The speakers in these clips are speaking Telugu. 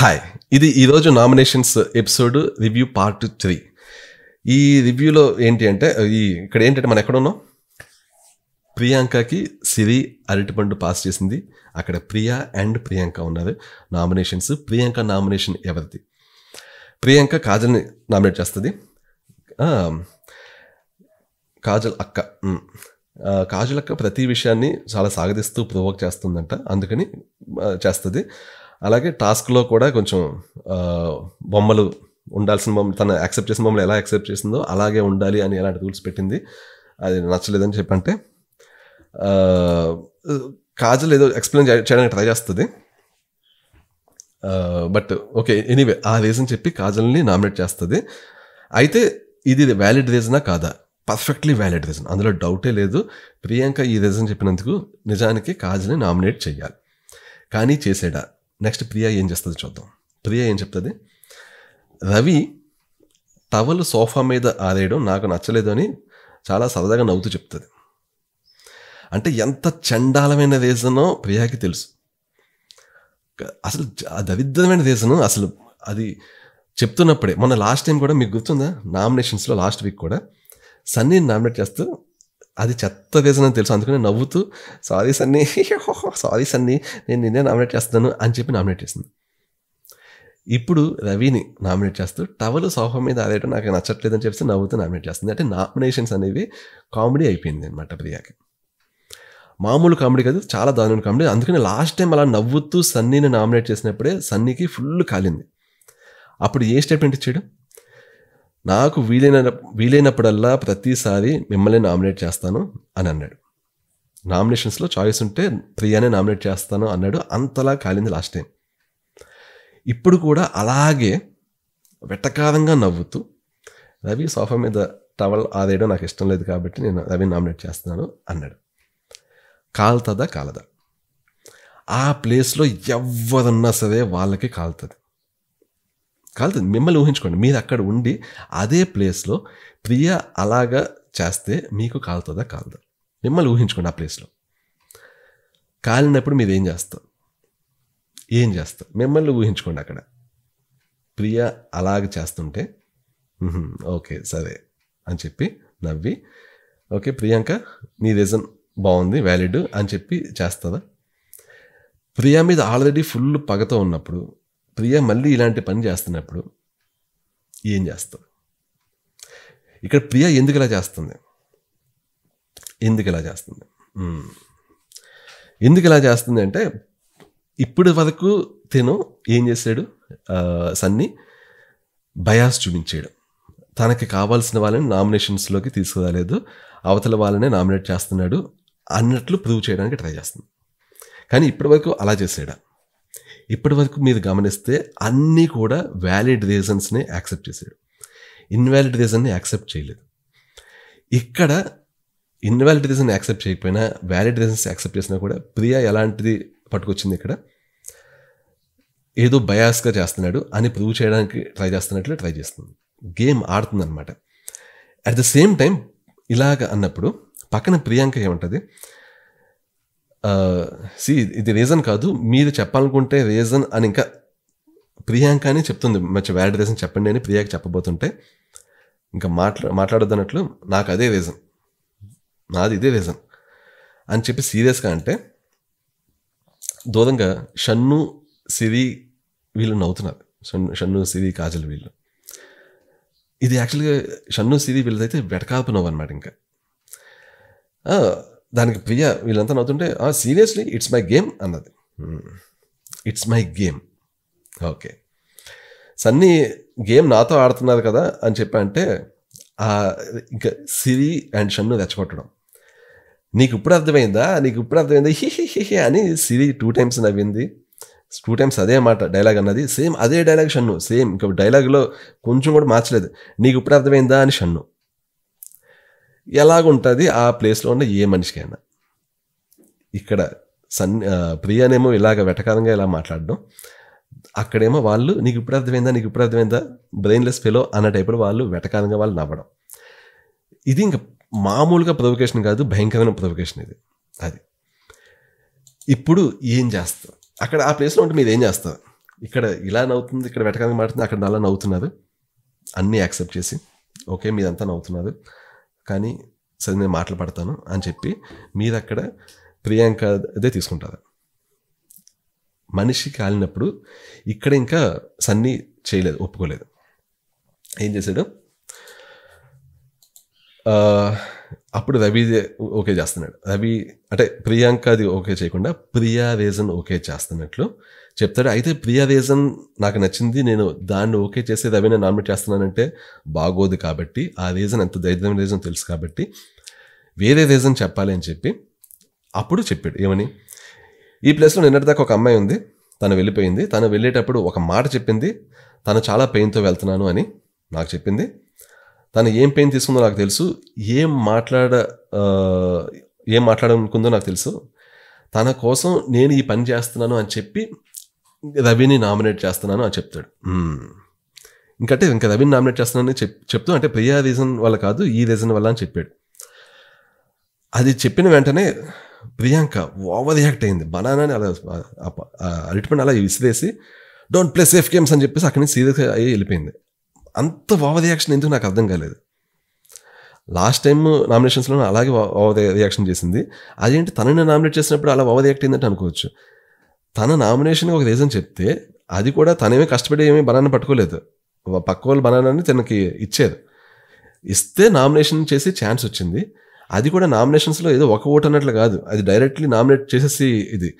హాయ్ ఇది ఈరోజు nominations episode review part three ఈ రివ్యూలో ఏంటి అంటే ఈ ఇక్కడ ఏంటంటే మనం ఉన్నాం ప్రియాంకకి సిరి అరటిపండు పాస్ చేసింది అక్కడ ప్రియా అండ్ ప్రియాంక ఉన్నారు నామినేషన్స్ ప్రియాంక నామినేషన్ ఎవరిది ప్రియాంక కాజల్ని నామినేట్ చేస్తుంది కాజల్ అక్క కాజల్ అక్క ప్రతి విషయాన్ని చాలా సాగదిస్తూ ప్రొవోక్ చేస్తుందంట అందుకని చేస్తుంది అలాగే టాస్క్లో కూడా కొంచెం బొమ్మలు ఉండాల్సిన బొమ్మలు తను యాక్సెప్ట్ చేసిన బొమ్మలు ఎలా యాక్సెప్ట్ చేసిందో అలాగే ఉండాలి అని ఎలాంటి రూల్స్ పెట్టింది అది నచ్చలేదని చెప్పంటే కాజల్ ఏదో ఎక్స్ప్లెయిన్ చేయడానికి ట్రై చేస్తుంది బట్ ఓకే ఎనీవే ఆ రీజన్ చెప్పి కాజల్ని నామినేట్ చేస్తుంది అయితే ఇది వ్యాలిడ్ రీజనా కాదా పర్ఫెక్ట్లీ వ్యాలిడ్ రీజన్ అందులో డౌటే లేదు ప్రియాంక ఈ రీజన్ చెప్పినందుకు నిజానికి కాజల్ని నామినేట్ చేయాలి కానీ చేసేడా నెక్స్ట్ ప్రియా ఏం చేస్తుంది చూద్దాం ప్రియా ఏం చెప్తుంది రవి టవల్ సోఫా మీద ఆరేయడం నాకు నచ్చలేదు అని చాలా సరదాగా నవ్వుతూ చెప్తుంది అంటే ఎంత చండాలమైన రీజనో ప్రియాకి తెలుసు అసలు దరిద్రమైన రీజను అసలు అది చెప్తున్నప్పుడే మొన్న లాస్ట్ టైం కూడా మీకు గుర్తుందా నామినేషన్స్లో లాస్ట్ వీక్ కూడా సన్నీని నామినేట్ చేస్తూ అది చెత్త వేసి తెలుసు అందుకని నవ్వుతూ సారీ సన్ని సారీ సన్ని నేను నిన్నే నామినేట్ చేస్తున్నాను అని చెప్పి నామినేట్ చేసింది ఇప్పుడు రవిని నామినేట్ చేస్తూ టవల్ సోఫా మీద ఆడేయడం నాకు నచ్చట్లేదని చెప్పి నవ్వుతూ నామినేట్ చేస్తుంది అంటే నామినేషన్స్ అనేవి కామెడీ అయిపోయింది అనమాట ప్రియాకి మామూలు కామెడీ కాదు చాలా దారుణ కామెడీ అందుకని లాస్ట్ టైం అలా నవ్వుతూ సన్నీని నామినేట్ చేసినప్పుడే సన్నీకి ఫుల్ కాలింది అప్పుడు ఏ స్టేట్మెంట్ ఇచ్చాడు నాకు వీలైన వీలైనప్పుడల్లా ప్రతిసారి మిమ్మల్ని నామినేట్ చేస్తాను అని అన్నాడు నామినేషన్స్లో చాయిస్ ఉంటే ప్రియానే నామినేట్ చేస్తాను అన్నాడు అంతలా కాలింది లాస్ట్ టైం ఇప్పుడు కూడా అలాగే వెటకారంగా నవ్వుతూ రవి సోఫా మీద టవల్ ఆదేయడం నాకు ఇష్టం లేదు కాబట్టి నేను రవి నామినేట్ చేస్తున్నాను అన్నాడు కాలుతుందా కాలదా ఆ ప్లేస్లో ఎవరున్నా సరే వాళ్ళకి కాలుతుంది కాదు మిమ్మల్ని ఊహించుకోండి మీరు అక్కడ ఉండి అదే ప్లేస్లో ప్రియ అలాగా చేస్తే మీకు కాలుతుందా కాలుదా మిమ్మల్ని ఊహించుకోండి ఆ ప్లేస్లో కాలినప్పుడు మీరు ఏం చేస్తారు ఏం చేస్తారు మిమ్మల్ని ఊహించుకోండి అక్కడ ప్రియ అలాగ చేస్తుంటే ఓకే సరే అని చెప్పి నవ్వి ఓకే ప్రియాంక నీ రీజన్ బాగుంది వ్యాలిడ్ అని చెప్పి చేస్తుందా ప్రియా మీద ఆల్రెడీ ఫుల్ పగతో ఉన్నప్పుడు ప్రియ మళ్ళీ ఇలాంటి పని చేస్తున్నప్పుడు ఏం చేస్తాం ఇక్కడ ప్రియ ఎందుకు ఇలా చేస్తుంది ఎందుకు ఇలా చేస్తుంది ఎందుకు ఇలా చేస్తుంది అంటే ఇప్పుడు వరకు తను ఏం చేశాడు సన్ని బయాస్ చూపించాడు తనకి కావాల్సిన వాళ్ళని నామినేషన్స్లోకి తీసుకురాలేదు అవతల వాళ్ళనే నామినేట్ చేస్తున్నాడు అన్నట్లు ప్రూవ్ చేయడానికి ట్రై చేస్తుంది కానీ ఇప్పటివరకు అలా చేసాడా ఇప్పటి వరకు మీరు గమనిస్తే అన్నీ కూడా వ్యాలిడ్ రీజన్స్ని యాక్సెప్ట్ చేశాడు ఇన్వాలిడ్ రీజన్ని యాక్సెప్ట్ చేయలేదు ఇక్కడ ఇన్వాలిడ్ రీజన్ యాక్సెప్ట్ చేయకపోయినా వ్యాలిడ్ రీజన్స్ యాక్సెప్ట్ చేసినా కూడా ప్రియా ఎలాంటిది పట్టుకొచ్చింది ఇక్కడ ఏదో బయాస్గా చేస్తున్నాడు అని ప్రూవ్ చేయడానికి ట్రై చేస్తున్నట్లు ట్రై చేస్తుంది గేమ్ ఆడుతుంది అనమాట అట్ ద సేమ్ టైం ఇలాగ అన్నప్పుడు పక్కన ప్రియాంక ఏముంటుంది సి ఇది రీజన్ కాదు మీరు చెప్పాలనుకుంటే రీజన్ అని ఇంకా ప్రియాంక అని చెప్తుంది మంచి వ్యాడ్ రీజన్ చెప్పండి అని ప్రియాంక చెప్పబోతుంటే ఇంకా మాట్లా మాట్లాడొద్దన్నట్లు నాకు అదే రీజన్ నాది ఇదే రీజన్ అని చెప్పి సీరియస్గా అంటే దూరంగా షన్ను సిరి వీళ్ళు నవ్వుతున్నారు షన్ను షన్ను సిరి కాజల్ వీళ్ళు ఇది యాక్చువల్గా షన్ను సిరి వీళ్ళదైతే వెటకాపు నవ్వు అనమాట ఇంకా దానికి ప్రియ వీళ్ళంతా నవ్వుతుంటే సీరియస్లీ ఇట్స్ మై గేమ్ అన్నది hmm. It's my game okay Sunny game నాతో ఆడుతున్నారు కదా అని చెప్పి అంటే ఇంకా సిరి అండ్ షన్ను రెచ్చగొట్టడం నీకు ఇప్పుడు అర్థమైందా నీకు ఇప్పుడు అర్థమైందా హి హి హి అని సిరి టూ టైమ్స్ నవ్వింది టూ టైమ్స్ అదే మాట డైలాగ్ అన్నది సేమ్ అదే డైలాగ్ షన్ను సేమ్ ఇంకా డైలాగ్లో కొంచెం కూడా మార్చలేదు నీకు ఇప్పుడు అర్థమైందా అని షన్ను ఎలాగుంటుంది ఆ ప్లేస్లో ఉన్న ఏ మనిషికైనా ఇక్కడ సన్ ప్రియానేమో ఇలాగ వెటకారంగా ఇలా మాట్లాడడం అక్కడేమో వాళ్ళు నీకు ఇప్పుడు అర్థమైందా నీకు ఇప్పుడు అర్థమైందా బ్రెయిన్లెస్ ఫెలో అన్న టైప్లో వాళ్ళు వెటకారంగా వాళ్ళు నవ్వడం ఇది ఇంకా మామూలుగా ప్రొవకేషన్ కాదు భయంకరమైన ప్రొవకేషన్ ఇది అది ఇప్పుడు ఏం చేస్తారు అక్కడ ఆ ప్లేస్లో ఉంటే మీరు ఏం చేస్తారు ఇక్కడ ఇలా నవ్వుతుంది ఇక్కడ వెటకాలంగా మాట్లాడుతుంది అక్కడ అలా నవ్వుతున్నారు అన్నీ యాక్సెప్ట్ చేసి ఓకే మీరంతా నవ్వుతున్నారు కానీ సరే నేను మాటలు పడతాను అని చెప్పి మీరు అక్కడ ప్రియాంక అదే తీసుకుంటారు మనిషి కాలినప్పుడు ఇక్కడ ఇంకా సన్నీ చేయలేదు ఒప్పుకోలేదు ఏం చేశాడు అప్పుడు రవి ఓకే చేస్తున్నాడు రవి అంటే ప్రియాంకది ఓకే చేయకుండా ప్రియా రేజన్ ఓకే చేస్తున్నట్లు చెప్తాడు అయితే ప్రియా రేజన్ నాకు నచ్చింది నేను దాన్ని ఓకే చేసి రవిని నామినేట్ చేస్తున్నానంటే బాగోదు కాబట్టి ఆ రీజన్ ఎంత దైర్యం రీజన్ తెలుసు కాబట్టి వేరే రీజన్ చెప్పాలి అని చెప్పి అప్పుడు చెప్పాడు ఏమని ఈ ప్లేస్లో నిన్నటిదాకా ఒక అమ్మాయి ఉంది తను వెళ్ళిపోయింది తను వెళ్ళేటప్పుడు ఒక మాట చెప్పింది తను చాలా పెయిన్తో వెళ్తున్నాను అని నాకు చెప్పింది తను ఏం పెయిన్ తీసుకుందో నాకు తెలుసు ఏం మాట్లాడ ఏం మాట్లాడనుకుందో నాకు తెలుసు తన కోసం నేను ఈ పని చేస్తున్నాను అని చెప్పి రవిని నామినేట్ చేస్తున్నాను అని చెప్తాడు ఇంకంటే ఇంకా రవిని నామినేట్ చేస్తున్నానని చెప్ చెప్తూ అంటే ప్రియా రీజన్ వల్ల కాదు ఈ రీజన్ వల్ల అని చెప్పాడు అది చెప్పిన వెంటనే ప్రియాంక ఓవర్ రియాక్ట్ అయింది బనానాని అలా అరటిపండు అలా విసిరేసి డోంట్ ప్లే సేఫ్ గేమ్స్ అని చెప్పేసి అక్కడి నుంచి సీరియస్ అయ్యి వెళ్ళిపోయింది అంత ఓవర్ రియాక్షన్ ఎందుకు నాకు అర్థం కాలేదు లాస్ట్ టైం నామినేషన్స్లో అలాగే ఓవర్ రియాక్షన్ చేసింది అదేంటి తనని నామినేట్ చేసినప్పుడు అలా ఓవర్ రియాక్ట్ అయిందంటే అనుకోవచ్చు తన నామినేషన్కి ఒక రీజన్ చెప్తే అది కూడా తనేమీ కష్టపడి ఏమీ బనాన్ని పట్టుకోలేదు పక్క వాళ్ళు బనాన్ని తనకి ఇచ్చారు ఇస్తే నామినేషన్ చేసి ఛాన్స్ వచ్చింది అది కూడా నామినేషన్స్లో ఏదో ఒక ఓటు అన్నట్లు కాదు అది డైరెక్ట్లీ నామినేట్ చేసేసి ఇది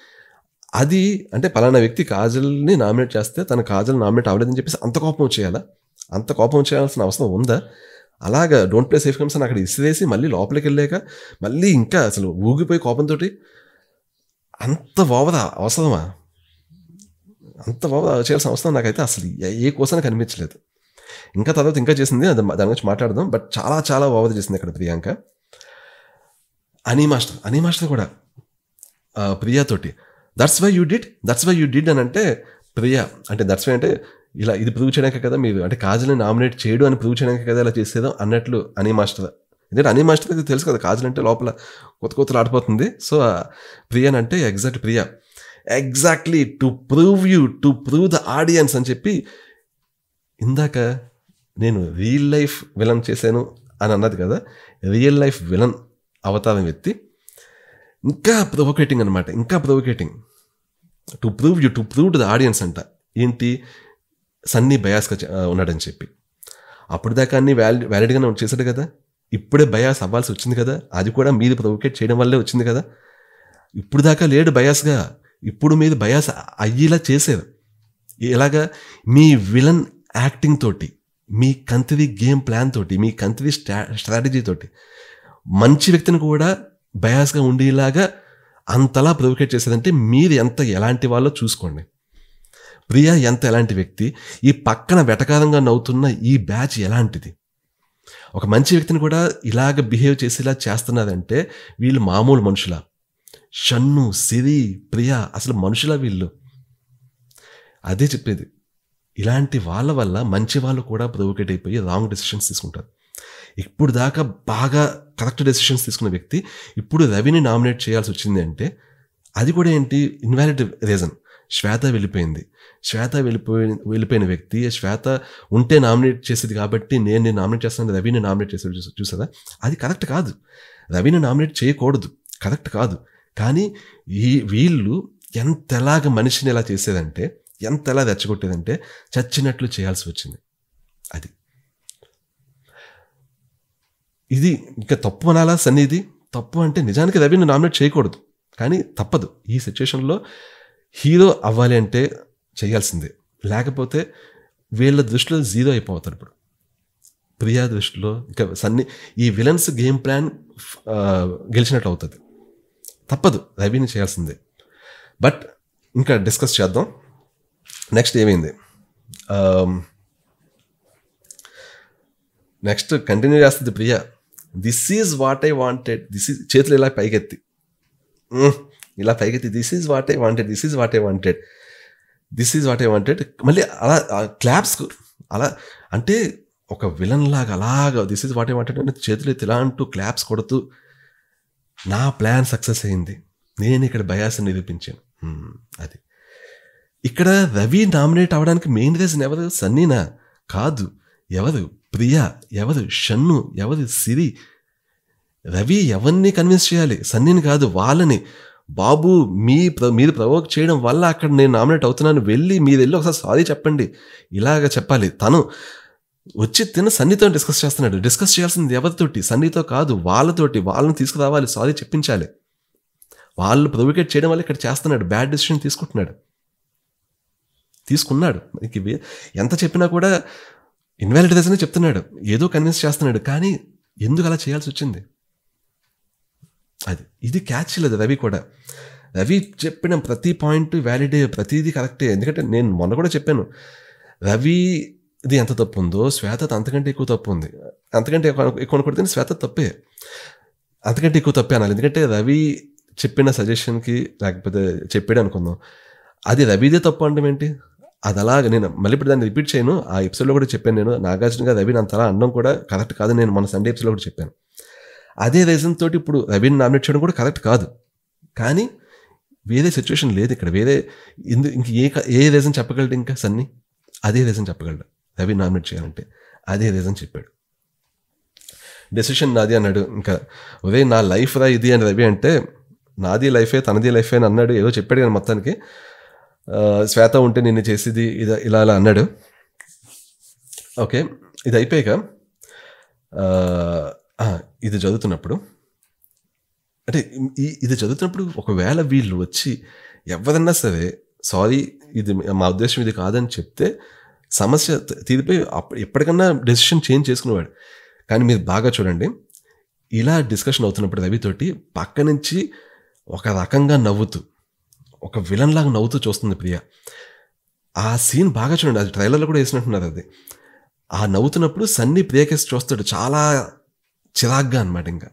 అది అంటే పలానా వ్యక్తి కాజల్ని నామినేట్ చేస్తే తన కాజల్ నామినేట్ అవ్వలేదని చెప్పేసి అంత కోపం వచ్చేయాలా అంత కోపం చేయాల్సిన అవసరం ఉందా అలాగా డోంట్ ప్లే సేఫ్ గేమ్స్ అని అక్కడ ఇసిరేసి మళ్ళీ లోపలికి వెళ్ళాక మళ్ళీ ఇంకా అసలు ఊగిపోయి కోపంతో అంత ఓవరా అవసరమా అంత ఓవరా చేయాల్సిన అవసరం నాకైతే అసలు ఏ కోసం కనిపించలేదు ఇంకా తర్వాత ఇంకా చేసింది అది దాని గురించి మాట్లాడదాం బట్ చాలా చాలా ఓవర్ చేసింది అక్కడ ప్రియాంక అనీ మాస్టర్ అనీ మాస్టర్ కూడా ప్రియాతోటి that's why you did that's why you did అని అంటే ప్రియ అంటే దట్స్ అంటే ఇలా ఇది ప్రూవ్ చేయడానికి కదా మీరు అంటే కాజల్ని నామినేట్ చేయడు అని ప్రూవ్ చేయడానికి కదా ఇలా చేసేదో అన్నట్లు అనే మాస్టర్ ఎందుకంటే అనీ మాస్టర్ ఇది తెలుసు కదా కాజల్ అంటే లోపల కొత్త కొత్తలు ఆడిపోతుంది సో ప్రియన్ అంటే exact Priya exactly to prove you to prove the audience అని చెప్పి ఇందాక నేను రియల్ లైఫ్ విలన్ చేశాను అని అన్నది కదా రియల్ లైఫ్ విలన్ అవతారం ఎత్తి ఇంకా ప్రొవోకేటింగ్ అనమాట ఇంకా provoking to prove you to prove to the audience అంట ఏంటి సన్నీ బయాస్గా ఉన్నాడని చెప్పి అప్పుడు దాకా అన్ని వ్యాలి వ్యాలిడ్గానే చేశాడు కదా ఇప్పుడే బయాస్ అవ్వాల్సి వచ్చింది కదా అది కూడా మీది ప్రొవోకేట్ చేయడం వల్లే వచ్చింది కదా ఇప్పుడు దాకా లేడు బయాస్గా ఇప్పుడు మీది బయాస్ అయ్యేలా చేసేది ఇలాగా మీ విలన్ యాక్టింగ్ తోటి మీ కంతిది గేమ్ ప్లాన్ తోటి మీ కంతిది స్టా స్ట్రాటజీ తోటి మంచి వ్యక్తిని కూడా బయాస్గా ఉండేలాగా అంతలా ప్రొవికేట్ చేసేదంటే మీరు ఎంత ఎలాంటి వాళ్ళో చూసుకోండి ప్రియా ఎంత ఎలాంటి వ్యక్తి ఈ పక్కన వెటకారంగా నవ్వుతున్న ఈ బ్యాచ్ ఎలాంటిది ఒక మంచి వ్యక్తిని కూడా ఇలాగ బిహేవ్ చేసేలా చేస్తున్నారంటే వీళ్ళు మామూలు మనుషుల షన్ను సిరి ప్రియా అసలు మనుషుల వీళ్ళు అదే చెప్పేది ఇలాంటి వాళ్ళ వల్ల మంచి వాళ్ళు కూడా ప్రొవికేట్ అయిపోయి రాంగ్ డెసిషన్స్ తీసుకుంటారు ఇప్పుడు దాకా బాగా కరెక్ట్ డెసిషన్స్ తీసుకున్న వ్యక్తి ఇప్పుడు రవిని నామినేట్ చేయాల్సి వచ్చింది అంటే అది కూడా ఏంటి ఇన్వాలిడ్ రీజన్ శ్వేత వెళ్ళిపోయింది శ్వేత వెళ్ళిపోయి వెళ్ళిపోయిన వ్యక్తి శ్వేత ఉంటే నామినేట్ చేసేది కాబట్టి నేను నేను నామినేట్ చేస్తాను రవిని నామినేట్ చేసే చూసారా అది కరెక్ట్ కాదు రవిని నామినేట్ చేయకూడదు కరెక్ట్ కాదు కానీ ఈ వీళ్ళు ఎంతలాగ మనిషిని ఎలా చేసేదంటే ఎంతలా రెచ్చగొట్టేదంటే చచ్చినట్లు చేయాల్సి వచ్చింది అది ఇది ఇంకా తప్పు అనాలా సన్నిధి తప్పు అంటే నిజానికి రవిని నామినేట్ చేయకూడదు కానీ తప్పదు ఈ సిచ్యుయేషన్లో హీరో అవ్వాలి అంటే చేయాల్సిందే లేకపోతే వీళ్ళ దృష్టిలో జీరో అయిపోతారు ఇప్పుడు ప్రియా దృష్టిలో ఇంకా సన్ని ఈ విలన్స్ గేమ్ ప్లాన్ గెలిచినట్టు అవుతుంది తప్పదు రవిని చేయాల్సిందే బట్ ఇంకా డిస్కస్ చేద్దాం నెక్స్ట్ ఏమైంది నెక్స్ట్ కంటిన్యూ చేస్తుంది Priya this is what I wanted this is చేతులు ఇలా పైకెత్తి ఇలా పైకెత్తి this is what I wanted this is what I wanted this is what I wanted మళ్ళీ అలా క్లాప్స్ అలా అంటే ఒక విలన్ లాగా అలాగా this is what I wanted అంటే చేతులు ఎత్తి ఇలా అంటూ క్లాప్స్ కొడుతూ నా ప్లాన్ సక్సెస్ అయింది నేను ఇక్కడ బయాస్ని నిరూపించాను అది ఇక్కడ రవి నామినేట్ అవ్వడానికి మెయిన్ రీజన్ ఎవరు సన్నీనా కాదు ఎవరు ప్రియా ఎవరు షన్ను ఎవరు సిరి రవి ఎవరిని కన్విన్స్ చేయాలి సన్నీని కాదు వాళ్ళని బాబు మీ ప్ర మీరు ప్రవోక్ చేయడం వల్ల అక్కడ నేను నామినేట్ అవుతున్నాను వెళ్ళి మీరు వెళ్ళి ఒకసారి సారీ చెప్పండి ఇలాగ చెప్పాలి తను వచ్చి తిన సన్నితో డిస్కస్ చేస్తున్నాడు డిస్కస్ చేయాల్సింది ఎవరితోటి సన్నితో కాదు వాళ్ళతోటి వాళ్ళని తీసుకురావాలి సారీ చెప్పించాలి వాళ్ళు ప్రొవికేట్ చేయడం వల్ల ఇక్కడ చేస్తున్నాడు బ్యాడ్ డెసిషన్ తీసుకుంటున్నాడు తీసుకున్నాడు ఎంత చెప్పినా కూడా ఇన్వాలిడేటర్స్ అని చెప్తున్నాడు ఏదో కన్విన్స్ చేస్తున్నాడు కానీ ఎందుకు అలా చేయాల్సి వచ్చింది అది ఇది క్యాచ్ లేదు రవి కూడా రవి చెప్పిన ప్రతి పాయింట్ వ్యాలిడే ప్రతిదీ కరెక్టే ఎందుకంటే నేను మొన్న కూడా చెప్పాను రవి ఇది ఎంత తప్పు ఉందో శ్వేత అంతకంటే ఎక్కువ తప్పు ఉంది అంతకంటే ఎక్కువ కొడితే శ్వేత తప్పే అంతకంటే ఎక్కువ తప్పే అనాలి ఎందుకంటే రవి చెప్పిన సజెషన్కి లేకపోతే చెప్పాడు అనుకుందాం అది రవిదే తప్పు అంటే ఏంటి అది అలాగ నేను మళ్ళీ ఇప్పుడు దాన్ని రిపీట్ చేయను ఆ ఎపిసోడ్లో కూడా చెప్పాను నేను నాగార్జున గారు రవి నన్ను అలా అన్నం కూడా కరెక్ట్ కాదు నేను మన సండే ఎపిసోడ్ కూడా చెప్పాను అదే రీజన్ తోటి ఇప్పుడు రవిని నామినేట్ చేయడం కూడా కరెక్ట్ కాదు కానీ వేరే సిచ్యువేషన్ లేదు ఇక్కడ వేరే ఎందు ఇంక ఏ ఏ రీజన్ చెప్పగలడు ఇంకా సన్ని అదే రీజన్ చెప్పగలడు రవి నామినేట్ చేయాలంటే అదే రీజన్ చెప్పాడు డెసిషన్ నాది అన్నాడు ఇంకా ఒరే నా లైఫ్ రా ఇది అని రవి అంటే నాది లైఫే తనది లైఫే అని అన్నాడు ఏదో చెప్పాడు కానీ మొత్తానికి శ్వేత ఉంటే నిన్ను చేసేది ఇది ఇలా ఇలా అన్నాడు ఓకే ఇది అయిపోయాక ఇది చదువుతున్నప్పుడు అంటే ఇది చదువుతున్నప్పుడు ఒకవేళ వీళ్ళు వచ్చి ఎవరన్నా సరే సారీ ఇది మా ఉద్దేశం ఇది కాదని చెప్తే సమస్య తీరిపోయి ఎప్పటికన్నా డెసిషన్ చేంజ్ చేసుకునేవాడు కానీ మీరు బాగా చూడండి ఇలా డిస్కషన్ అవుతున్నప్పుడు రవితోటి పక్క నుంచి ఒక రకంగా నవ్వుతూ ఒక విలన్ లాగా నవ్వుతూ చూస్తుంది ప్రియ ఆ సీన్ బాగా చూడండి అది ట్రైలర్లో కూడా వేసినట్టున్నారు అది ఆ నవ్వుతున్నప్పుడు సన్నీ ప్రియకేసి చూస్తాడు చాలా చిరాగ్గా అనమాట ఇంకా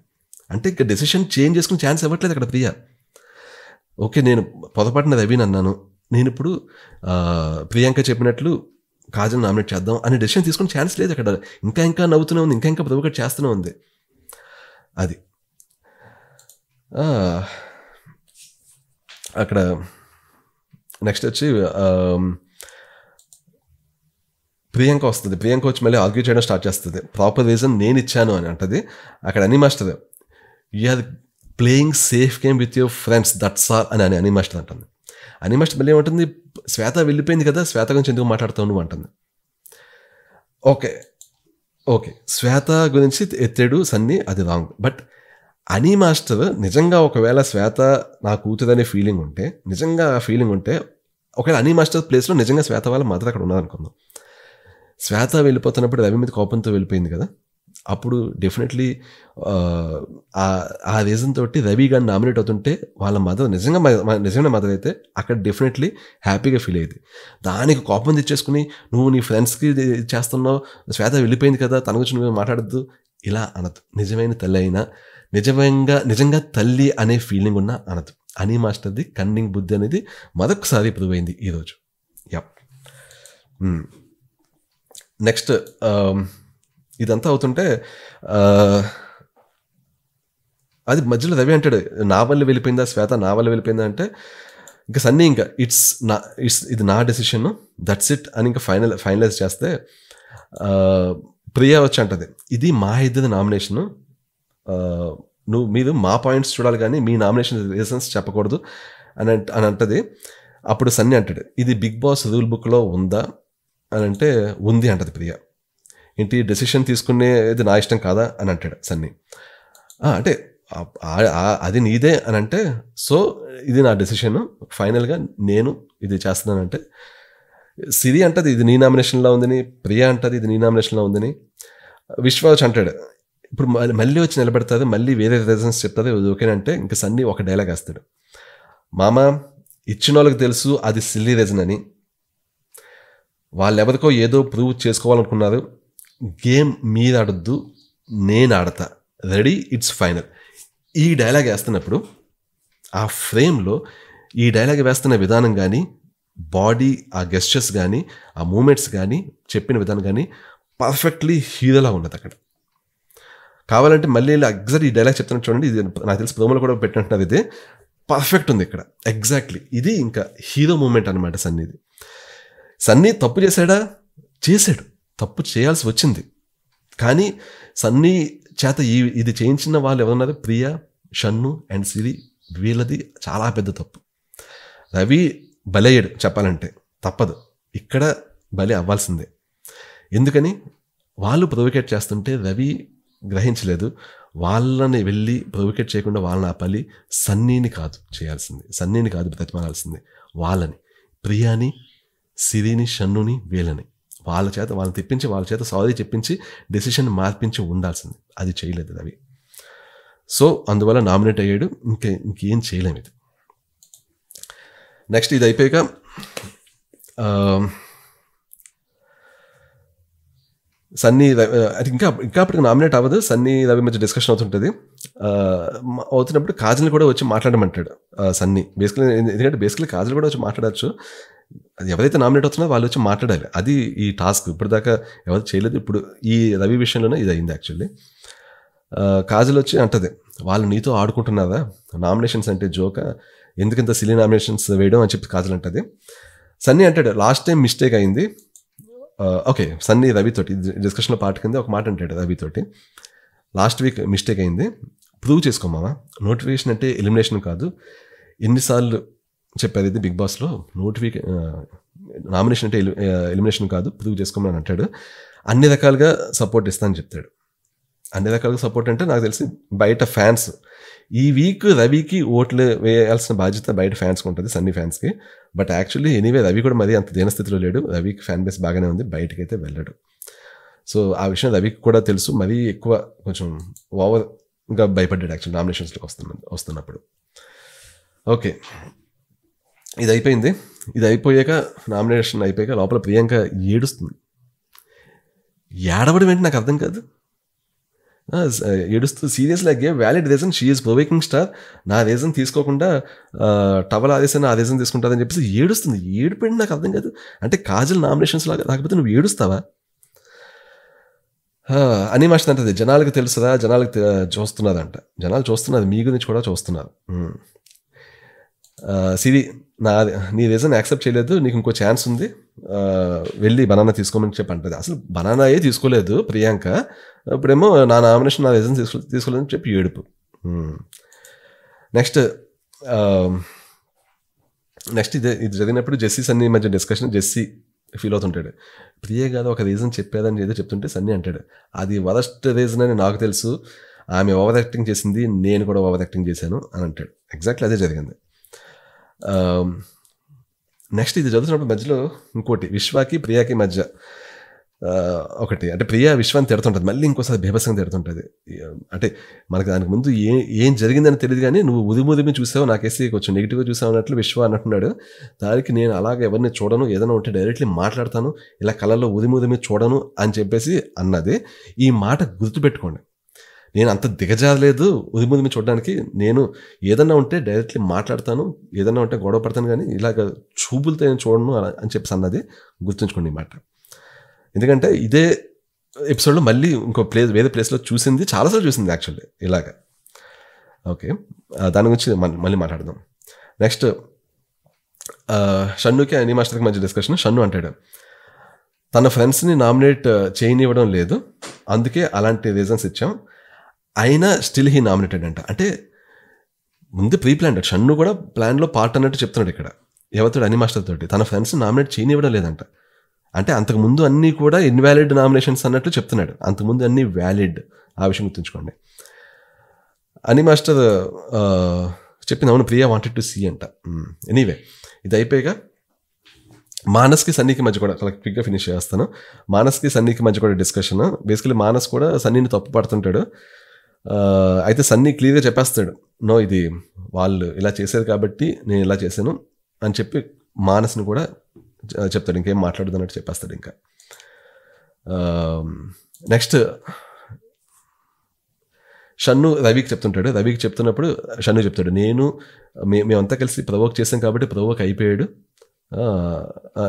అంటే ఇంకా డెసిషన్ చేంజ్ చేసుకునే ఛాన్స్ ఇవ్వట్లేదు అక్కడ ప్రియ ఓకే నేను పొరపాటున రవి అన్నాను నేను ఇప్పుడు ప్రియాంక చెప్పినట్లు కాజల్ నామినేట్ చేద్దాం అనే డెసిషన్ తీసుకునే ఛాన్స్ లేదు అక్కడ ఇంకా ఇంకా నవ్వుతూనే ఉంది ఇంకా ఇంకా ప్రతి చేస్తూనే ఉంది అది అక్కడ నెక్స్ట్ వచ్చి um, ప్రియాంక వస్తుంది ప్రియాంక వచ్చి మళ్ళీ ఆర్గ్యూ చేయడం స్టార్ట్ చేస్తుంది ప్రాపర్ రీజన్ నేను ఇచ్చాను అని అంటది అక్కడ అని master you are playing safe game with your friends that's are అని అని అని మాస్టర్ అంటుంది అని మాస్టర్ మళ్ళీ ఏమంటుంది శ్వేత వెళ్ళిపోయింది కదా శ్వేత గురించి ఎందుకు మాట్లాడుతూ ఉండు అంటుంది ఓకే ఓకే శ్వేత గురించి ఎత్తాడు సన్నీ అది రాంగ్ బట్ అనీ మాస్టర్ నిజంగా ఒకవేళ శ్వేత నా కూతురనే ఫీలింగ్ ఉంటే నిజంగా ఆ ఫీలింగ్ ఉంటే ఒకవేళ అనీ మాస్టర్ ప్లేస్లో నిజంగా శ్వేత వాళ్ళ మదర్ అక్కడ ఉన్నారనుకుందాం శ్వేత వెళ్ళిపోతున్నప్పుడు రవి మీద కోపంతో వెళ్ళిపోయింది కదా అప్పుడు డెఫినెట్లీ ఆ రీజన్ తోటి రవి గారు నామినేట్ అవుతుంటే వాళ్ళ మదర్ నిజంగా నిజమైన మదర్ అయితే అక్కడ డెఫినెట్లీ హ్యాపీగా ఫీల్ అయ్యేది దానికి కోపం తెచ్చేసుకుని నువ్వు నీ ఫ్రెండ్స్కి చేస్తున్నావు శ్వేత వెళ్ళిపోయింది కదా తన గురించి నువ్వు మాట్లాడద్దు ఇలా అనదు నిజమైన తల్లి అయినా నిజంగా నిజంగా తల్లి అనే ఫీలింగ్ ఉన్న అనదు అని మాస్టర్ది కన్నింగ్ బుద్ధి అనేది మరొకసారి ప్రూవ్ అయింది ఈరోజు యాప్ నెక్స్ట్ hmm. um, ఇదంతా అవుతుంటే uh, అది మధ్యలో రవి అంటాడు నా వల్ల వెళ్ళిపోయిందా శ్వేత నా వల్ల వెళ్ళిపోయిందా అంటే ఇంకా సన్నీ ఇంకా ఇట్స్ నా ఇట్స్ ఇది నా డెసిషన్ దట్స్ ఇట్ అని ఇంకా ఫైనల్ ఫైనలైజ్ చేస్తే uh, ప్రియా వచ్చి అంటది ఇది మా ఇద్దరి నామినేషను నువ్వు మీరు మా పాయింట్స్ చూడాలి కానీ మీ నామినేషన్ రీజన్స్ చెప్పకూడదు అని అని అంటది అప్పుడు సన్నీ అంటాడు ఇది బిగ్ బాస్ రూల్ బుక్లో ఉందా అని అంటే ఉంది అంటది ప్రియ ఏంటి డెసిషన్ తీసుకునేది నా ఇష్టం కాదా అని అంటాడు సన్నీ అంటే అది నీదే అని అంటే సో ఇది నా డెసిషన్ ఫైనల్గా నేను ఇది చేస్తున్నానంటే సిరి అంటది ఇది నీ నామినేషన్లో ఉందని ప్రియా అంటది ఇది నీ నామినేషన్లో ఉందని విశ్వాస్ అంటాడు ఇప్పుడు మళ్ళీ వచ్చి నిలబెడతాది మళ్ళీ వేరే రీజన్స్ చెప్తుంది ఓకేనంటే ఇంకా సన్నీ ఒక డైలాగ్ వేస్తాడు మామ ఇచ్చిన వాళ్ళకి తెలుసు అది సిల్లీ రీజన్ అని వాళ్ళు ఎవరికో ఏదో ప్రూవ్ చేసుకోవాలనుకున్నారు గేమ్ మీరు ఆడొద్దు నేను ఆడతా రెడీ ఇట్స్ ఫైనల్ ఈ డైలాగ్ వేస్తున్నప్పుడు ఆ ఫ్రేమ్లో ఈ డైలాగ్ వేస్తున్న విధానం కానీ బాడీ ఆ గెస్చర్స్ కానీ ఆ మూమెంట్స్ కానీ చెప్పిన విధానం కానీ పర్ఫెక్ట్లీ హీరోలా ఉన్నది అక్కడ కావాలంటే మళ్ళీ ఎగ్జాక్ట్ ఈ డైలాగ్ చెప్తాను చూడండి ఇది నాకు తెలిసి ప్రోమోలో కూడా పెట్టినట్టున్నది ఇది పర్ఫెక్ట్ ఉంది ఇక్కడ ఎగ్జాక్ట్లీ ఇది ఇంకా హీరో మూమెంట్ అనమాట సన్నీది సన్నీ తప్పు చేశాడా చేశాడు తప్పు చేయాల్సి వచ్చింది కానీ సన్నీ చేత ఈ ఇది చేయించిన వాళ్ళు ఎవరున్నారు ప్రియ షన్ను అండ్ సిరి వీళ్ళది చాలా పెద్ద తప్పు రవి బలయ్యాడు చెప్పాలంటే తప్పదు ఇక్కడ బలి అవ్వాల్సిందే ఎందుకని వాళ్ళు ప్రొవికేట్ చేస్తుంటే రవి గ్రహించలేదు వాళ్ళని వెళ్ళి వికెట్ చేయకుండా వాళ్ళని ఆపాలి సన్నీని కాదు చేయాల్సింది సన్నీని కాదు బ్రతిమాలాల్సింది వాళ్ళని ప్రియాని సిరిని షన్నుని వీళ్ళని వాళ్ళ చేత వాళ్ళని తెప్పించి వాళ్ళ చేత సారీ చెప్పించి డెసిషన్ మార్పించి ఉండాల్సింది అది చేయలేదు రవి సో అందువల్ల నామినేట్ అయ్యాడు ఇంకా ఇంకేం చేయలేము ఇది నెక్స్ట్ ఇది అయిపోయాక సన్నీ అది ఇంకా ఇంకా అప్పటికి నామినేట్ అవ్వదు సన్నీ రవి మధ్య డిస్కషన్ అవుతుంటుంది అవుతున్నప్పుడు కాజల్ కూడా వచ్చి మాట్లాడమంటాడు సన్నీ బేసికలీ ఎందుకంటే బేసికలీ కాజల్ కూడా వచ్చి మాట్లాడచ్చు ఎవరైతే నామినేట్ అవుతున్నా వాళ్ళు వచ్చి మాట్లాడాలి అది ఈ టాస్క్ ఇప్పటిదాకా ఎవరు చేయలేదు ఇప్పుడు ఈ రవి విషయంలోనే ఇది అయింది యాక్చువల్లీ కాజల్ వచ్చి అంటది వాళ్ళు నీతో ఆడుకుంటున్నారా నామినేషన్స్ అంటే జోక ఎందుకంత సిలీ నామినేషన్స్ వేయడం అని చెప్పి కాజల్ అంటది సన్నీ అంటాడు లాస్ట్ టైం మిస్టేక్ అయింది ఓకే సన్నీ రవితోటి డిస్కషన్లో పార్ట్ కింద ఒక మాట అంటాడు రవితోటి లాస్ట్ వీక్ మిస్టేక్ అయింది ప్రూవ్ చేసుకోమామా నోటిఫికేషన్ అంటే ఎలిమినేషన్ కాదు ఎన్నిసార్లు చెప్పారు ఇది బిగ్ బాస్లో నోటిఫికే నామినేషన్ అంటే ఎలిమినేషన్ uh, కాదు ప్రూవ్ చేసుకోమని అంటాడు అన్ని రకాలుగా సపోర్ట్ ఇస్తా అని చెప్తాడు అన్ని రకాలుగా సపోర్ట్ అంటే నాకు తెలిసి బయట ఫ్యాన్స్ ఈ వీక్ రవికి ఓట్లు వేయాల్సిన బాధ్యత బయట ఫ్యాన్స్కి ఉంటుంది సన్నీ ఫ్యాన్స్కి బట్ యాక్చువల్లీ ఎనీవే రవి కూడా మరి అంత దీనస్థితిలో లేడు రవికి ఫ్యాన్ బేస్ బాగానే ఉంది బయటకైతే వెళ్ళడు సో ఆ విషయం రవికి కూడా తెలుసు మరీ ఎక్కువ కొంచెం ఓవర్గా భయపడ్డాడు యాక్చువల్ నామినేషన్స్లోకి వస్తున్న వస్తున్నప్పుడు ఓకే ఇది అయిపోయింది ఇది అయిపోయాక నామినేషన్ అయిపోయాక లోపల ప్రియాంక ఏడుస్తుంది ఏడవడం ఏంటి నాకు అర్థం కాదు ఏడుస్తూ serious like a valid reason she is provoking star నా రీజన్ తీసుకోకుండా టవల్ ఆదేశాన్ని ఆదేశం తీసుకుంటుందని చెప్పేసి ఏడుస్తుంది ఏడిపోయింది నాకు అర్థం కాదు అంటే కాజల్ నామినేషన్స్ లాగా కాకపోతే నువ్వు ఏడుస్తావా అని మాషన్ అంటది జనాలకు తెలుసుదా జనాలకు చూస్తున్నారంట జనాలు చూస్తున్నారు మీ గురించి కూడా చూస్తున్నారు సిరి నా నీ రీజన్ యాక్సెప్ట్ చేయలేదు నీకు ఇంకో ఛాన్స్ ఉంది వెళ్ళి బనానా తీసుకోమని చెప్పి అంటది అసలు బనానా ఏ తీసుకోలేదు ప్రియాంక ఇప్పుడేమో నా నామినేషన్ నా రీజన్ తీసుకో తీసుకోలేదని చెప్పి ఏడుపు నెక్స్ట్ నెక్స్ట్ ఇది ఇది జరిగినప్పుడు జెస్సీ సన్నీ మధ్య డిస్కషన్ జెస్సీ ఫీల్ అవుతుంటాడు ప్రియ కాదు ఒక రీజన్ చెప్పేదని ఏదో చెప్తుంటే సన్నీ అంటాడు అది వరస్ట్ రీజన్ అని నాకు తెలుసు ఆమె ఓవర్ యాక్టింగ్ చేసింది నేను కూడా ఓవర్ యాక్టింగ్ చేశాను అని అంటాడు ఎగ్జాక్ట్లీ అదే జరిగింది నెక్స్ట్ um, ఇది చదువుతున్నప్పుడు మధ్యలో ఇంకోటి విశ్వాకి ప్రియాకి మధ్య ఒకటి అంటే ప్రియా విశ్వాన్ని తిడుతుంటుంది మళ్ళీ ఇంకోసారి బీభత్సంగా తిడుతుంటుంది అంటే మనకు దానికి ముందు ఏ ఏం జరిగిందని తెలియదు కానీ నువ్వు ఉదిముదిమి చూసావు నాకేసి కొంచెం నెగిటివ్గా చూసావు అన్నట్లు విశ్వ అన్నట్టున్నాడు దానికి నేను అలాగ ఎవరిని చూడను ఏదైనా ఉంటే డైరెక్ట్లీ మాట్లాడతాను ఇలా కళల్లో ఉదిముదిమి చూడను అని చెప్పేసి అన్నది ఈ మాట గుర్తుపెట్టుకోండి నేను అంత దిగజారలేదు ఉదిముదిమి చూడడానికి నేను ఏదన్నా ఉంటే డైరెక్ట్లీ మాట్లాడతాను ఏదన్నా ఉంటే గొడవ పడతాను కానీ ఇలాగ చూపులతో నేను చూడను అని చెప్పేసి అన్నది గుర్తుంచుకోండి ఈ మాట ఎందుకంటే ఇదే ఎపిసోడ్లో మళ్ళీ ఇంకో ప్లేస్ వేరే ప్లేస్లో చూసింది చాలాసార్లు చూసింది యాక్చువల్లీ ఇలాగ ఓకే దాని గురించి మళ్ళీ మాట్లాడదాం నెక్స్ట్ షన్నుకి అని మాస్టర్కి మంచి డిస్కషన్ షన్ను అంటాడు తన ఫ్రెండ్స్ని నామినేట్ చేయనివ్వడం లేదు అందుకే అలాంటి రీజన్స్ ఇచ్చాం అయినా స్టిల్ హీ నామినేటెడ్ అంట అంటే ముందు ప్రీ ప్లాన్ షన్ను కూడా ప్లాన్లో పార్ట్ అన్నట్టు చెప్తున్నాడు ఇక్కడ ఎవతోడు అని మాస్టర్ తోటి తన ఫ్రెండ్స్ నామినేట్ చేయనివ్వడం లేదంట అంటే అంతకుముందు అన్నీ కూడా ఇన్వాలిడ్ నామినేషన్స్ అన్నట్లు చెప్తున్నాడు అంతకుముందు అన్నీ వ్యాలిడ్ ఆ విషయం గుర్తుంచుకోండి అని మాస్టర్ చెప్పింది అవును ప్రియా వాంటెడ్ టు సీ అంట ఎనీవే ఇది అయిపోయాక మానస్కి సన్నీకి మధ్య కూడా చాలా క్విక్గా ఫినిష్ చేస్తాను మానస్కి సన్నీకి మధ్య కూడా డిస్కషన్ బేసికలీ మానస్ కూడా సన్నీని తప్పు పడుతుంటాడు అయితే సన్నీ క్లియర్గా చెప్పేస్తాడు నో ఇది వాళ్ళు ఇలా చేశారు కాబట్టి నేను ఇలా చేశాను అని చెప్పి మానసును కూడా చెప్తాడు ఇంకేం మాట్లాడుతున్నట్టు చెప్పేస్తాడు ఇంకా నెక్స్ట్ షన్ను రవికి చెప్తుంటాడు రవికి చెప్తున్నప్పుడు షన్ను చెప్తాడు నేను మే మేమంతా కలిసి ప్రవోక్ చేసాం కాబట్టి ప్రవోక్ అయిపోయాడు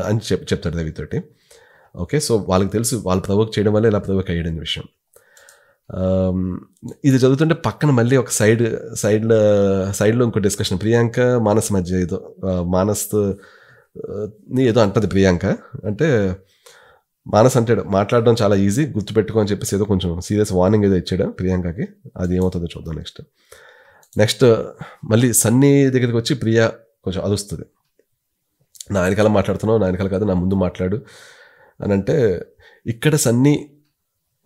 అని చెప్ చెప్తాడు రవితోటి ఓకే సో వాళ్ళకి తెలుసు వాళ్ళు ప్రవోక్ చేయడం వల్ల ఇలా ప్రవోక్ అయ్యాడని విషయం ఇది చదువుతుంటే పక్కన మళ్ళీ ఒక సైడ్ సైడ్ సైడ్లో ఇంకో డిస్కషన్ ప్రియాంక మానస్ మధ్య ఏదో మానస్ ఏదో అంటది ప్రియాంక అంటే మానస్ అంటాడు మాట్లాడడం చాలా ఈజీ గుర్తుపెట్టుకో అని చెప్పేసి ఏదో కొంచెం సీరియస్ వార్నింగ్ ఏదో ఇచ్చాడు ప్రియాంకకి అది ఏమవుతుందో చూద్దాం నెక్స్ట్ నెక్స్ట్ మళ్ళీ సన్నీ దగ్గరికి వచ్చి ప్రియా కొంచెం అదుస్తుంది నా వెనకాల మాట్లాడుతున్నావు నా వెనకాల కాదు నా ముందు మాట్లాడు అని అంటే ఇక్కడ సన్నీ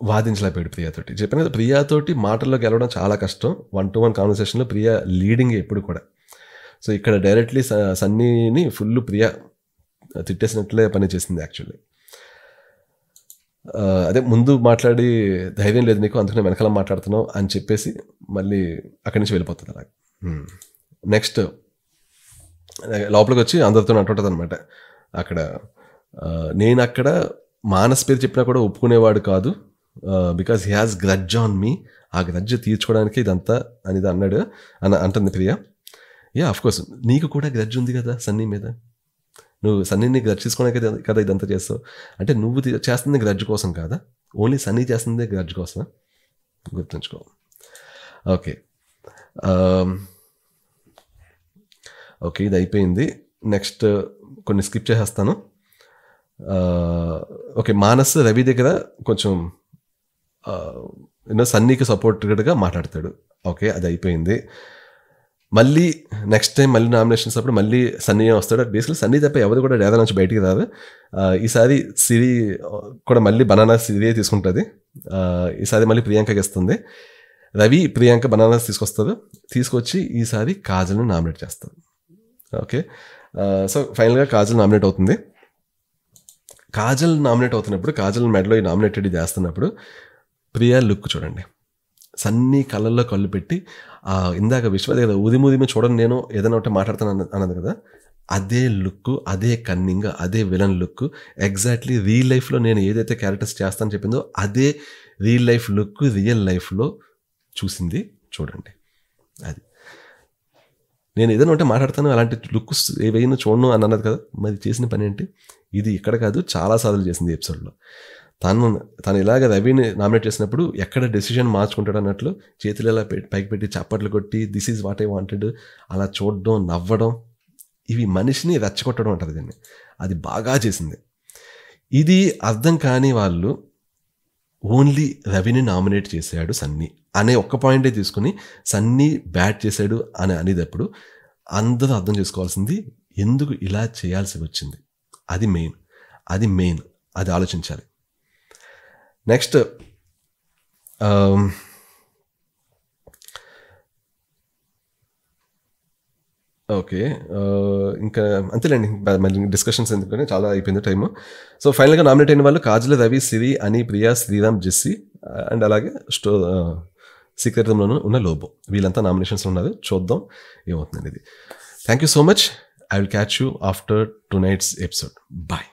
వాదించలేకపోయాడు ప్రియాతోటి చెప్పిన ప్రియాతోటి మాటల్లో గెలవడం చాలా కష్టం వన్ టు వన్ కాన్వర్సేషన్లో ప్రియా లీడింగ్ ఎప్పుడు కూడా సో ఇక్కడ డైరెక్ట్లీ సన్నీని ఫుల్ ప్రియా తిట్టేసినట్లే పనిచేసింది యాక్చువల్లీ అదే ముందు మాట్లాడి ధైర్యం లేదు నీకు అందుకనే వెనకాల మాట్లాడుతున్నావు అని చెప్పేసి మళ్ళీ అక్కడి నుంచి వెళ్ళిపోతుంది అలా నెక్స్ట్ hmm. లోపలికి వచ్చి అందరితో అంటుంటుంది అనమాట అక్కడ నేను అక్కడ మానస్ పేరు చెప్పినా కూడా ఒప్పుకునేవాడు కాదు because he has grudge on me ఆ గ్రడ్జ్ తీర్చుకోవడానికి ఇదంతా అనేది అన్నాడు అని అంటుంది ప్రియా యా కోర్స్ నీకు కూడా గ్రడ్జ్ ఉంది కదా సన్నీ మీద నువ్వు సన్నీని గ్రడ్జ్ తీసుకోవడానికి కదా ఇదంతా చేస్తావు అంటే నువ్వు చేస్తుంది గ్రడ్జ్ కోసం కాదా ఓన్లీ సన్నీ చేస్తుంది గ్రడ్జ్ కోసం గుర్తుంచుకో ఓకే ఓకే um, ఇది అయిపోయింది నెక్స్ట్ కొన్ని స్కిప్ చేసేస్తాను ఓకే uh, మానస్ రవి దగ్గర కొంచెం యూనో సన్నీకి సపోర్టెడ్గా మాట్లాడతాడు ఓకే అది అయిపోయింది మళ్ళీ నెక్స్ట్ టైం మళ్ళీ నామినేషన్స్ అప్పుడు మళ్ళీ సన్నీ వస్తాడు బేసిక్లీ సన్నీ తప్ప ఎవరు కూడా డేదా నుంచి బయటికి రాదు ఈసారి సిరి కూడా మళ్ళీ బనానా సిరియే తీసుకుంటుంది ఈసారి మళ్ళీ ప్రియాంకకి ఇస్తుంది రవి ప్రియాంక బనానాస్ తీసుకొస్తారు తీసుకొచ్చి ఈసారి కాజల్ని నామినేట్ చేస్తారు ఓకే సో ఫైనల్గా కాజల్ నామినేట్ అవుతుంది కాజల్ నామినేట్ అవుతున్నప్పుడు కాజల్ మెడలో ఈ నామినేటెడ్ చేస్తున్నప్పుడు ప్రియా లుక్ చూడండి సన్నీ కళ్ళల్లో కళ్ళు పెట్టి ఇందాక విశ్వ కదా ఉదిమి చూడండి నేను ఏదైనా ఒకటి మాట్లాడుతాను అన్నది కదా అదే లుక్ అదే కన్నింగ్ అదే విలన్ లుక్ ఎగ్జాక్ట్లీ రియల్ లైఫ్లో నేను ఏదైతే క్యారెక్టర్స్ చేస్తానని చెప్పిందో అదే రియల్ లైఫ్ లుక్ రియల్ లైఫ్లో చూసింది చూడండి అది నేను ఏదైనా ఉంటే మాట్లాడతాను అలాంటి లుక్ ఏవైనా చూడను అని అన్నది కదా మరి చేసిన పని ఏంటి ఇది ఇక్కడ కాదు చాలా సార్లు చేసింది ఎపిసోడ్లో తను తను ఇలాగ రవిని నామినేట్ చేసినప్పుడు ఎక్కడ డెసిషన్ మార్చుకుంటాడు అన్నట్లు చేతులు ఇలా పైకి పెట్టి చప్పట్లు కొట్టి this is what I wanted అలా చూడడం నవ్వడం ఇవి మనిషిని రెచ్చగొట్టడం అంటారు దీన్ని అది బాగా చేసింది ఇది అర్థం కాని వాళ్ళు ఓన్లీ రవిని నామినేట్ చేశాడు సన్నీ అనే ఒక్క పాయింటే తీసుకుని సన్నీ బ్యాట్ చేశాడు అని అనేటప్పుడు అందరూ అర్థం చేసుకోవాల్సింది ఎందుకు ఇలా చేయాల్సి వచ్చింది అది మెయిన్ అది మెయిన్ అది ఆలోచించాలి నెక్స్ట్ ఓకే ఇంకా అంతేలేండి మళ్ళీ డిస్కషన్స్ ఎందుకంటే చాలా అయిపోయింది టైము సో ఫైనల్గా నామినేట్ అయిన వాళ్ళు కాజల రవి సిరి అని ప్రియా శ్రీరామ్ జెస్సీ అండ్ అలాగే స్టో సీక్రెట్లో ఉన్న లోబో వీళ్ళంతా నామినేషన్స్ ఉన్నారు చూద్దాం ఏమవుతుందండి ఇది thank you so much I will catch you after tonight's episode bye